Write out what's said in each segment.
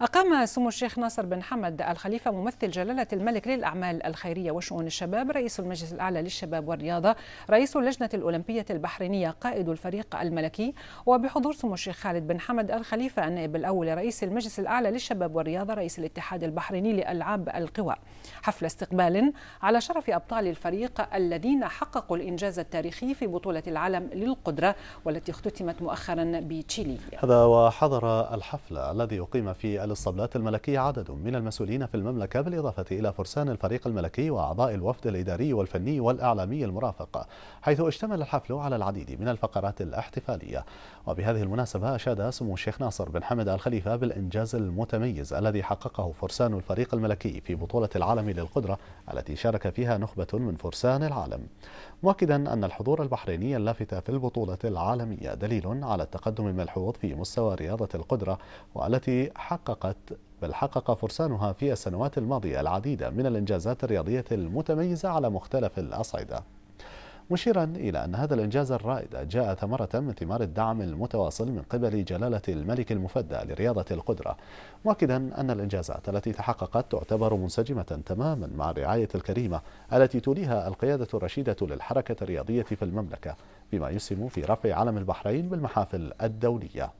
أقام سمو الشيخ ناصر بن حمد الخليفة ممثل جلالة الملك للأعمال الخيرية وشؤون الشباب رئيس المجلس الأعلى للشباب والرياضة رئيس اللجنة الأولمبية البحرينية قائد الفريق الملكي وبحضور سمو الشيخ خالد بن حمد الخليفة النائب الأول رئيس المجلس الأعلى للشباب والرياضة رئيس الاتحاد البحريني لألعاب القوى حفل استقبال على شرف أبطال الفريق الذين حققوا الإنجاز التاريخي في بطولة العالم للقدرة والتي اختتمت مؤخرا بتشيلي هذا وحضر الحفل الذي أقيم في للصبلات الملكية عدد من المسؤولين في المملكة بالإضافة إلى فرسان الفريق الملكي وأعضاء الوفد الإداري والفني والإعلامي المرافق حيث اشتمل الحفل على العديد من الفقرات الاحتفالية وبهذه المناسبة أشاد سمو الشيخ ناصر بن حمد الخليفة بالإنجاز المتميز الذي حققه فرسان الفريق الملكي في بطولة العالم للقدرة التي شارك فيها نخبة من فرسان العالم مؤكدا أن الحضور البحريني اللافت في البطولة العالمية دليل على التقدم الملحوظ في مستوى رياضة القدرة والتي حققت بل حقق فرسانها في السنوات الماضية العديد من الإنجازات الرياضية المتميزة على مختلف الأصعدة مشيرا إلى أن هذا الإنجاز الرائد جاء ثمرة من ثمار الدعم المتواصل من قبل جلالة الملك المفدى لرياضة القدرة مؤكدا أن الإنجازات التي تحققت تعتبر منسجمة تماما مع الرعاية الكريمة التي توليها القيادة الرشيدة للحركة الرياضية في المملكة بما يسهم في رفع علم البحرين بالمحافل الدولية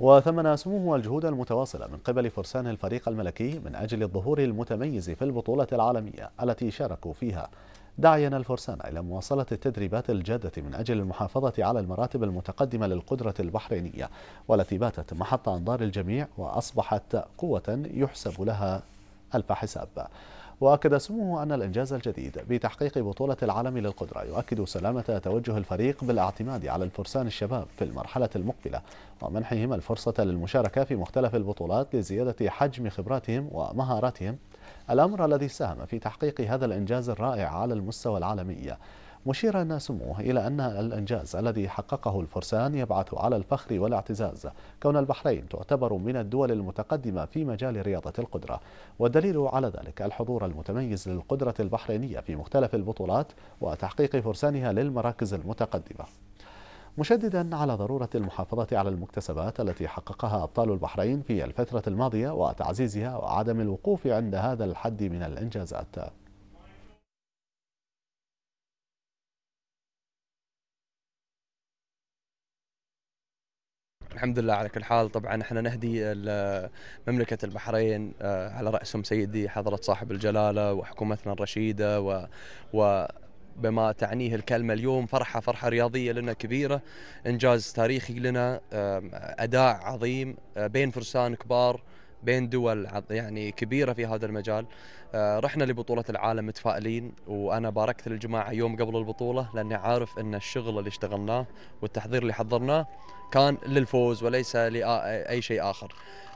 وثمن سموه الجهود المتواصلة من قبل فرسان الفريق الملكي من أجل الظهور المتميز في البطولة العالمية التي شاركوا فيها داعيًا الفرسان إلى مواصلة التدريبات الجادة من أجل المحافظة على المراتب المتقدمة للقدرة البحرينية والتي باتت محط أنظار الجميع وأصبحت قوة يحسب لها ألف حساب وأكد سموه أن الإنجاز الجديد بتحقيق بطولة العالم للقدرة يؤكد سلامة توجه الفريق بالاعتماد على الفرسان الشباب في المرحلة المقبلة ومنحهم الفرصة للمشاركة في مختلف البطولات لزيادة حجم خبراتهم ومهاراتهم الأمر الذي ساهم في تحقيق هذا الإنجاز الرائع على المستوى العالمي مشيرا سموه إلى أن الإنجاز الذي حققه الفرسان يبعث على الفخر والاعتزاز كون البحرين تعتبر من الدول المتقدمة في مجال رياضة القدرة والدليل على ذلك الحضور المتميز للقدرة البحرينية في مختلف البطولات وتحقيق فرسانها للمراكز المتقدمة مشددا على ضرورة المحافظة على المكتسبات التي حققها أبطال البحرين في الفترة الماضية وتعزيزها وعدم الوقوف عند هذا الحد من الإنجازات الحمد لله على كل حال طبعا احنا نهدي مملكة البحرين آه، على رأسهم سيدي حضرة صاحب الجلالة وحكومتنا الرشيدة و, بما تعنيه الكلمة اليوم فرحة فرحة رياضية لنا كبيرة إنجاز تاريخي لنا آه، أداء عظيم آه، بين فرسان كبار بين دول يعني كبيره في هذا المجال آه، رحنا لبطوله العالم متفائلين وانا باركت للجماعه يوم قبل البطوله لاني عارف ان الشغل اللي اشتغلناه والتحضير اللي حضرناه كان للفوز وليس لاي شيء اخر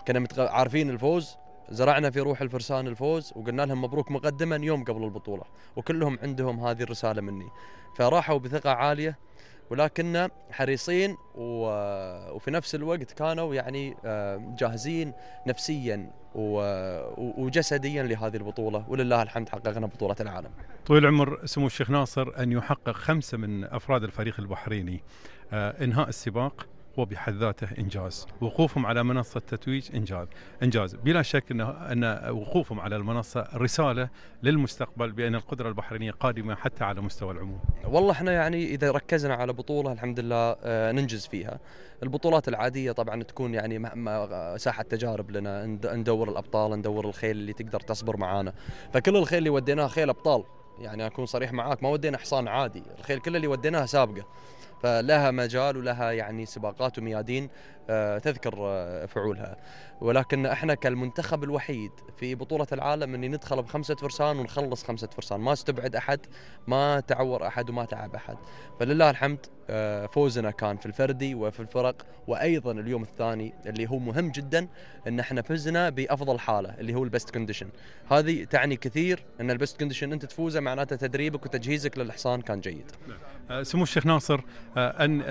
كنا عارفين الفوز زرعنا في روح الفرسان الفوز وقلنا لهم مبروك مقدما يوم قبل البطوله وكلهم عندهم هذه الرساله مني فراحوا بثقه عاليه ولكن حريصين وفي نفس الوقت كانوا يعني آه، جاهزين نفسيا وجسديا لهذه البطولة ولله الحمد حققنا بطولة العالم طويل العمر سمو الشيخ ناصر أن يحقق خمسة من أفراد الفريق البحريني آه، إنهاء السباق هو بحد ذاته انجاز، وقوفهم على منصه التتويج انجاز، انجاز، بلا شك ان ان وقوفهم على المنصه رساله للمستقبل بان القدره البحرينيه قادمه حتى على مستوى العموم. والله احنا يعني اذا ركزنا على بطوله الحمد لله آه، ننجز فيها. البطولات العاديه طبعا تكون يعني ساحه تجارب لنا ندور الابطال، ندور الخيل اللي تقدر تصبر معانا، فكل الخيل اللي وديناها خيل ابطال يعني اكون صريح معاك ما ودينا حصان عادي الخيل كله اللي وديناها سابقه فلها مجال ولها يعني سباقات وميادين آه، تذكر آه، فعولها ولكن احنا كالمنتخب الوحيد في بطولة العالم اني ندخل بخمسة فرسان ونخلص خمسة فرسان ما استبعد احد ما تعور احد وما تعب احد فلله الحمد آه، فوزنا كان في الفردي وفي الفرق وايضا اليوم الثاني اللي هو مهم جدا ان احنا فزنا بافضل حاله اللي هو البست كونديشن هذه تعني كثير ان البست كونديشن انت تفوزه معناته تدريبك وتجهيزك للحصان كان جيد نعم. سمو الشيخ ناصر ان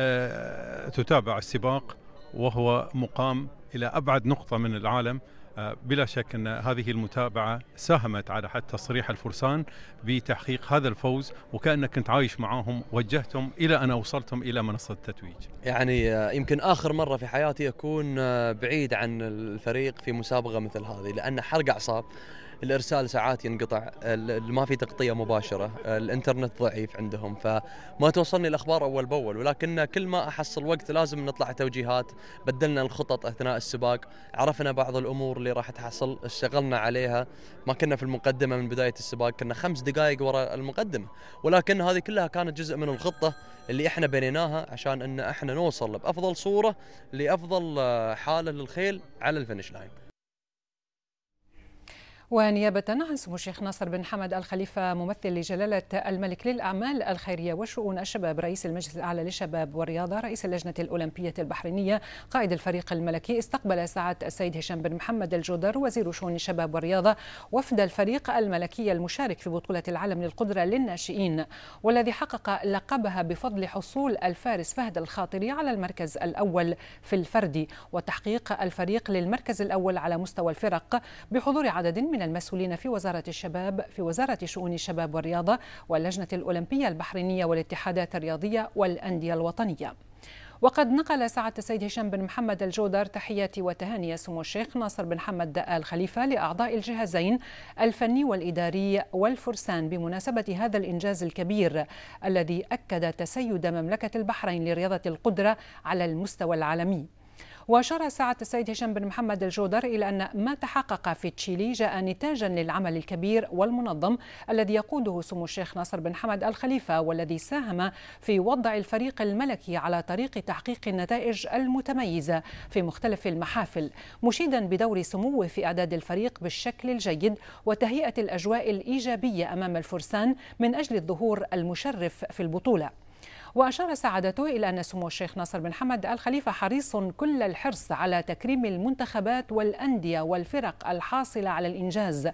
تتابع السباق وهو مقام إلى أبعد نقطة من العالم آه، بلا شك أن هذه المتابعة ساهمت على حتى تصريح الفرسان بتحقيق هذا الفوز وكأنك كنت عايش معاهم وجهتهم إلى أن اوصلتهم إلى منصة التتويج يعني آه، يمكن آخر مرة في حياتي أكون آه، بعيد عن الفريق في مسابقة مثل هذه لأن حرق أعصاب الارسال ساعات ينقطع ما في تغطيه مباشره الانترنت ضعيف عندهم فما توصلني الاخبار اول باول ولكن كل ما احصل وقت لازم نطلع توجيهات بدلنا الخطط اثناء السباق عرفنا بعض الامور اللي راح تحصل اشتغلنا عليها ما كنا في المقدمه من بدايه السباق كنا خمس دقائق وراء المقدمه ولكن هذه كلها كانت جزء من الخطه اللي احنا بنيناها عشان ان احنا نوصل بافضل صوره لافضل آه، حاله للخيل على الفينش لاين ونيابة عن سمو الشيخ ناصر بن حمد الخليفة ممثل لجلالة الملك للأعمال الخيرية وشؤون الشباب رئيس المجلس الأعلى للشباب والرياضة رئيس اللجنة الأولمبية البحرينية قائد الفريق الملكي استقبل ساعة السيد هشام بن محمد الجودر وزير شؤون الشباب والرياضة وفد الفريق الملكي المشارك في بطولة العالم للقدرة للناشئين والذي حقق لقبها بفضل حصول الفارس فهد الخاطري على المركز الأول في الفردي وتحقيق الفريق للمركز الأول على مستوى الفرق بحضور عدد من من المسؤولين في وزارة الشباب في وزارة شؤون الشباب والرياضة واللجنة الأولمبية البحرينية والاتحادات الرياضية والأندية الوطنية وقد نقل سعادة السيد هشام بن محمد الجودر تحياتي وتهاني سمو الشيخ ناصر بن محمد آل خليفة لأعضاء الجهازين الفني والإداري والفرسان بمناسبة هذا الإنجاز الكبير الذي أكد تسيد مملكة البحرين لرياضة القدرة على المستوى العالمي وأشار ساعة السيد هشام بن محمد الجودر إلى أن ما تحقق في تشيلي جاء نتاجا للعمل الكبير والمنظم الذي يقوده سمو الشيخ ناصر بن حمد الخليفة والذي ساهم في وضع الفريق الملكي على طريق تحقيق النتائج المتميزة في مختلف المحافل مشيدا بدور سموه في إعداد الفريق بالشكل الجيد وتهيئة الأجواء الإيجابية أمام الفرسان من أجل الظهور المشرف في البطولة وأشار سعادته إلى أن سمو الشيخ ناصر بن حمد الخليفة حريص كل الحرص على تكريم المنتخبات والأندية والفرق الحاصلة على الإنجاز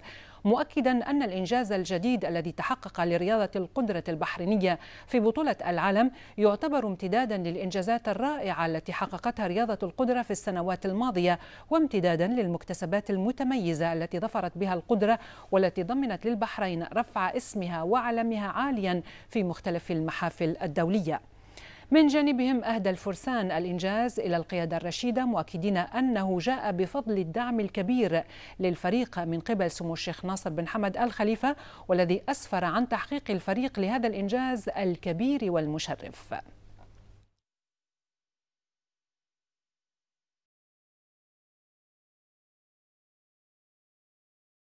مؤكدا أن الإنجاز الجديد الذي تحقق لرياضة القدرة البحرينية في بطولة العالم يعتبر امتدادا للإنجازات الرائعة التي حققتها رياضة القدرة في السنوات الماضية وامتدادا للمكتسبات المتميزة التي ظفرت بها القدرة والتي ضمنت للبحرين رفع اسمها وعلمها عاليا في مختلف المحافل الدولية من جانبهم أهدى الفرسان الإنجاز إلى القيادة الرشيدة مؤكدين أنه جاء بفضل الدعم الكبير للفريق من قبل سمو الشيخ ناصر بن حمد الخليفة والذي أسفر عن تحقيق الفريق لهذا الإنجاز الكبير والمشرف